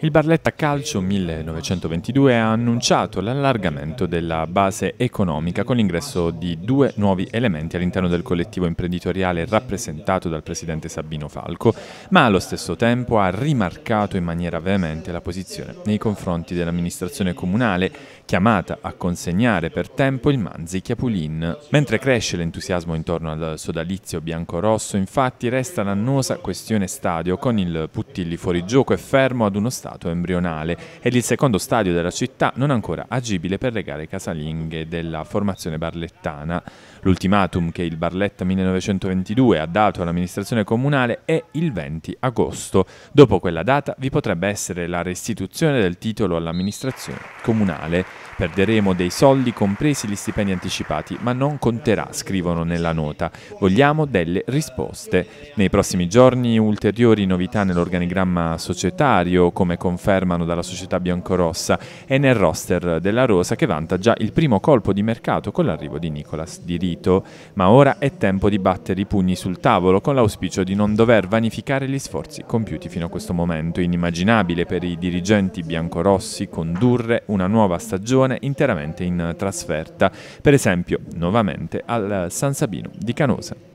Il Barletta Calcio 1922 ha annunciato l'allargamento della base economica con l'ingresso di due nuovi elementi all'interno del collettivo imprenditoriale rappresentato dal presidente Sabino Falco, ma allo stesso tempo ha rimarcato in maniera veemente la posizione nei confronti dell'amministrazione comunale chiamata a consegnare per tempo il Manzi Chiapulin. Mentre cresce l'entusiasmo intorno al sodalizio bianco-rosso, infatti resta l'annosa questione stadio con il Puttilli fuori gioco e fermo ad uno stato embrionale ed il secondo stadio della città non ancora agibile per le gare casalinghe della formazione barlettana. L'ultimatum che il Barletta 1922 ha dato all'amministrazione comunale è il 20 agosto. Dopo quella data vi potrebbe essere la restituzione del titolo all'amministrazione comunale. Perderemo dei soldi compresi gli stipendi anticipati, ma non conterà, scrivono nella nota. Vogliamo delle risposte. Nei prossimi giorni ulteriori novità nell'organigramma societario proprietario, come confermano dalla società biancorossa, è nel roster della Rosa che vanta già il primo colpo di mercato con l'arrivo di Nicolas Di Rito. Ma ora è tempo di battere i pugni sul tavolo con l'auspicio di non dover vanificare gli sforzi compiuti fino a questo momento. Inimmaginabile per i dirigenti biancorossi condurre una nuova stagione interamente in trasferta, per esempio nuovamente al San Sabino di Canosa.